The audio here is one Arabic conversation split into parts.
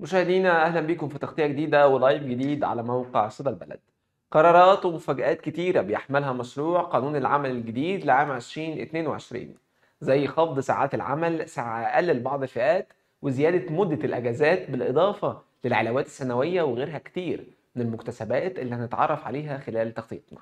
مشاهدينا اهلا بكم في تغطيه جديده ولايف جديد على موقع صدى البلد قرارات ومفاجآت كتيرة بيحملها مشروع قانون العمل الجديد لعام 2022 زي خفض ساعات العمل ساعة أقل لبعض الفئات وزيادة مدة الأجازات بالإضافة للعلاوات السنوية وغيرها كتير من المكتسبات اللي هنتعرف عليها خلال تغطيتنا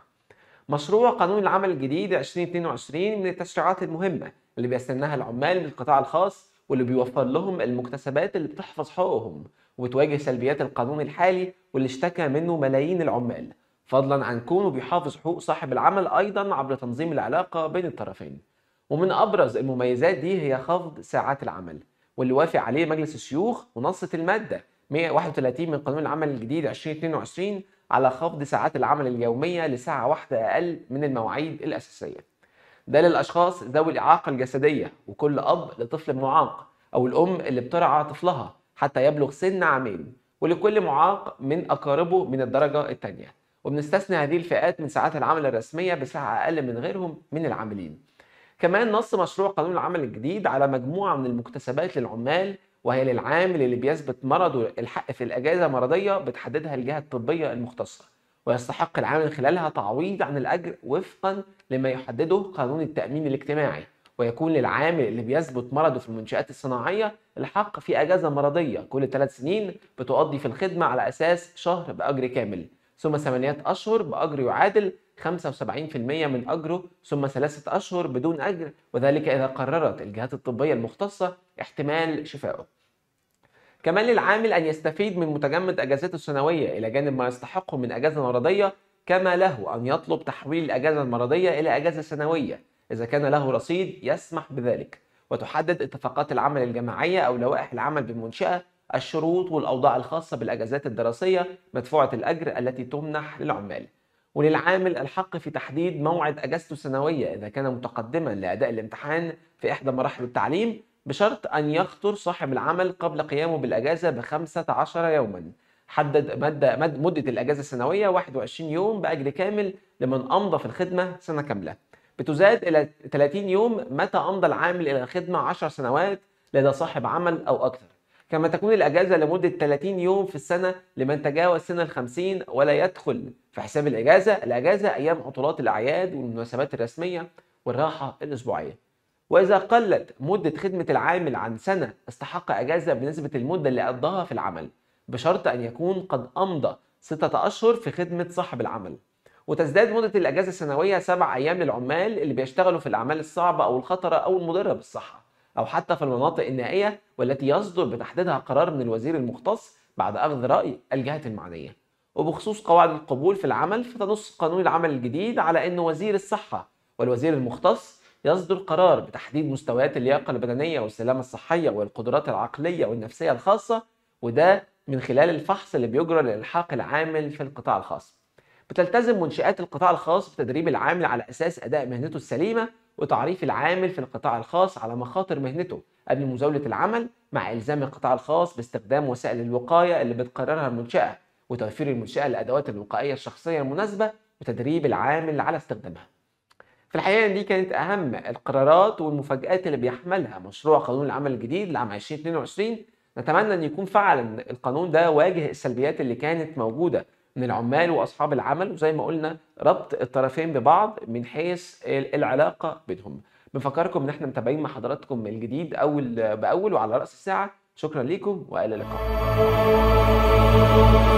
مشروع قانون العمل الجديد 2022 من التشريعات المهمة اللي بيستناها العمال من القطاع الخاص واللي بيوفر لهم المكتسبات اللي بتحفظ حقوقهم وبتواجه سلبيات القانون الحالي واللي اشتكى منه ملايين العمال فضلا عن كونه بيحافظ حقوق صاحب العمل أيضا عبر تنظيم العلاقة بين الطرفين ومن أبرز المميزات دي هي خفض ساعات العمل واللي وافق عليه مجلس الشيوخ ونصت المادة 131 من قانون العمل الجديد 2022 على خفض ساعات العمل اليومية لساعة واحدة أقل من المواعيد الأساسية ده للاشخاص ذوي الاعاقه الجسديه وكل اب لطفل معاق او الام اللي بترعى طفلها حتى يبلغ سن عامين ولكل معاق من اقاربه من الدرجه الثانيه وبنستثني هذه الفئات من ساعات العمل الرسميه بساعه اقل من غيرهم من العاملين كمان نص مشروع قانون العمل الجديد على مجموعه من المكتسبات للعمال وهي للعامل اللي بيثبت مرضه الحق في الاجازه مرضيه بتحددها الجهه الطبيه المختصه ويستحق العامل خلالها تعويض عن الأجر وفقا لما يحدده قانون التأمين الاجتماعي ويكون للعامل اللي بيثبت مرضه في المنشآت الصناعية الحق في أجازة مرضية كل ثلاث سنين بتقضي في الخدمة على أساس شهر بأجر كامل ثم ثمانية أشهر بأجر يعادل 75% من أجره ثم ثلاثة أشهر بدون أجر وذلك إذا قررت الجهات الطبية المختصة احتمال شفائه كمان للعامل أن يستفيد من متجمد أجازته السنوية إلى جانب ما يستحقه من أجازة مرضية كما له أن يطلب تحويل الأجازة المرضية إلى أجازة سنوية إذا كان له رصيد يسمح بذلك وتحدد اتفاقات العمل الجماعية أو لوائح العمل بالمنشأة الشروط والأوضاع الخاصة بالأجازات الدراسية مدفوعة الأجر التي تمنح للعمال وللعامل الحق في تحديد موعد أجازته السنوية إذا كان متقدما لأداء الامتحان في إحدى مراحل التعليم بشرط أن يخطر صاحب العمل قبل قيامه بالأجازة بخمسة عشر يوما حدد مدة, مدة, مدة الأجازة السنوية 21 يوم بأجر كامل لمن أمضى في الخدمة سنة كاملة بتزاد إلى 30 يوم متى أمضى العامل إلى الخدمة 10 سنوات لدى صاحب عمل أو أكثر كما تكون الأجازة لمدة 30 يوم في السنة لمن تجاوز سن الخمسين ولا يدخل في حساب الإجازة الأجازة أيام عطلات الأعياد والمناسبات الرسمية والراحة الأسبوعية وإذا قلت مدة خدمة العامل عن سنة استحق أجازة بنسبة المدة اللي قضاها في العمل بشرط أن يكون قد أمضى ستة أشهر في خدمة صاحب العمل وتزداد مدة الأجازة السنوية سبع أيام للعمال اللي بيشتغلوا في الأعمال الصعبة أو الخطرة أو المضرة بالصحة أو حتى في المناطق النائية والتي يصدر بتحديدها قرار من الوزير المختص بعد أخذ رأي الجهات المعنية وبخصوص قواعد القبول في العمل فتنص قانون العمل الجديد على أن وزير الصحة والوزير المختص يصدر قرار بتحديد مستويات اللياقه البدنيه والسلامه الصحيه والقدرات العقليه والنفسيه الخاصه وده من خلال الفحص اللي بيجرى للحاق العامل في القطاع الخاص بتلتزم منشآت القطاع الخاص بتدريب العامل على أساس أداء مهنته السليمة وتعريف العامل في القطاع الخاص على مخاطر مهنته قبل مزاولة العمل مع إلزام القطاع الخاص باستخدام وسائل الوقاية اللي بتقررها المنشأة وتوفير المنشأة الأدوات الوقائية الشخصية المناسبة وتدريب العامل على استخدامها في الحقيقه دي كانت اهم القرارات والمفاجات اللي بيحملها مشروع قانون العمل الجديد لعام 2022 نتمنى ان يكون فعلا القانون ده واجه السلبيات اللي كانت موجوده من العمال واصحاب العمل وزي ما قلنا ربط الطرفين ببعض من حيث العلاقه بينهم بنفكركم ان احنا متابعين مع حضراتكم الجديد اول باول وعلى راس الساعه شكرا لكم والى اللقاء